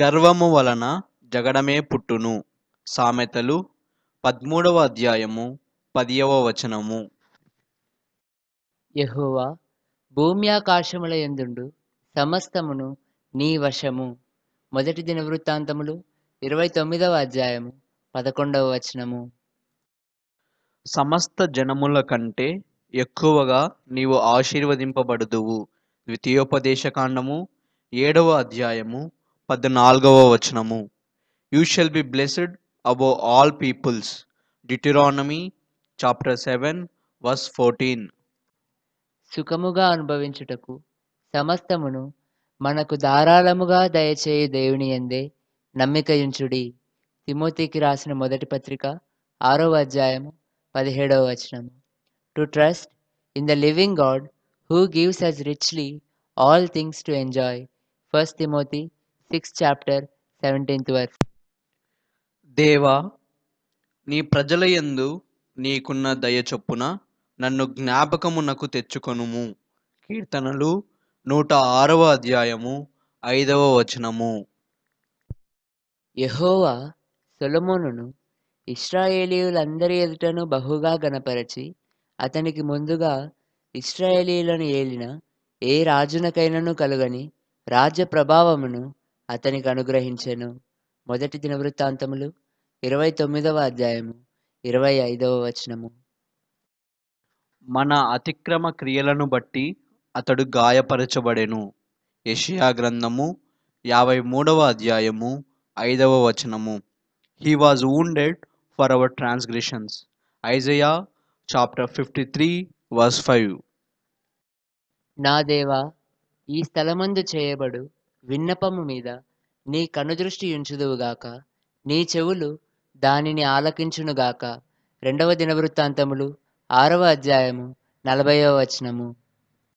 గర్వము వలన జగడమే పుట్టును సామెతలు పద్మూడవ అధ్యాయము పదియవ వచనము యహోవా భూమి ఆకాశముల ఎందుండు సమస్తమును నీ వశము మొదటి దిన వృత్తాంతములు ఇరవై తొమ్మిదవ అధ్యాయము పదకొండవ వచనము సమస్త జనముల కంటే ఎక్కువగా నీవు ఆశీర్వదింపబడుదువు ద్వితీయోపదేశకాండము ఏడవ అధ్యాయము పద్నాలుగవ వచనము you shall be blessed above all peoples Deuteronomy chapter seven verse fourteen సుఖముగా అనుభవించుటకు సమస్తమును మనకు ధారాళముగా దయచేయ దేవుని ఎందే నమ్మికయుంచుడి తిమోతికి రాసిన మొదటి పత్రిక ఆరో అధ్యాయము పదిహేడవ వచనము to trust in the living God who gives us richly all things to enjoy first Timothy six chapter seventeenth verse దేవా నీ ప్రజల యందు నీకున్న దయ చొప్పున నన్ను జ్ఞాపకమునకు తెచ్చుకొనుము కీర్తనలు నూట ఆరవ అధ్యాయము ఐదవ వచనము యహోవా సొలమోనును ఇస్రాయేలీయులందరి ఎదుటను బహుగా గనపరచి అతనికి ముందుగా ఇస్రాయేలీలను ఏలిన ఏ రాజునకైనను కలుగని రాజ్య ప్రభావమును అతనికి అనుగ్రహించెను మొదటి దినవృత్తాంతములు ఇరవై తొమ్మిదవ అధ్యాయము ఇరవై ఐదవ వచనము మన అతిక్రమ క్రియలను బట్టి అతడు గాయపరచబడెను యషియా గ్రంథము యాభై మూడవ అధ్యాయము ఐదవ వచనము he was wounded for our transgressions Isaiah chapter fifty three verse five నా దేవా ఈ స్థలమందు చేయబడు విన్నపము మీద నీ కనుదృష్టి ఉంచుదువుగాక నీ చెవులు దానిని ఆలకించునుగాక రెండవ దినవృత్తాంతములు ఆరవ అధ్యాయము నలభైవ వచనము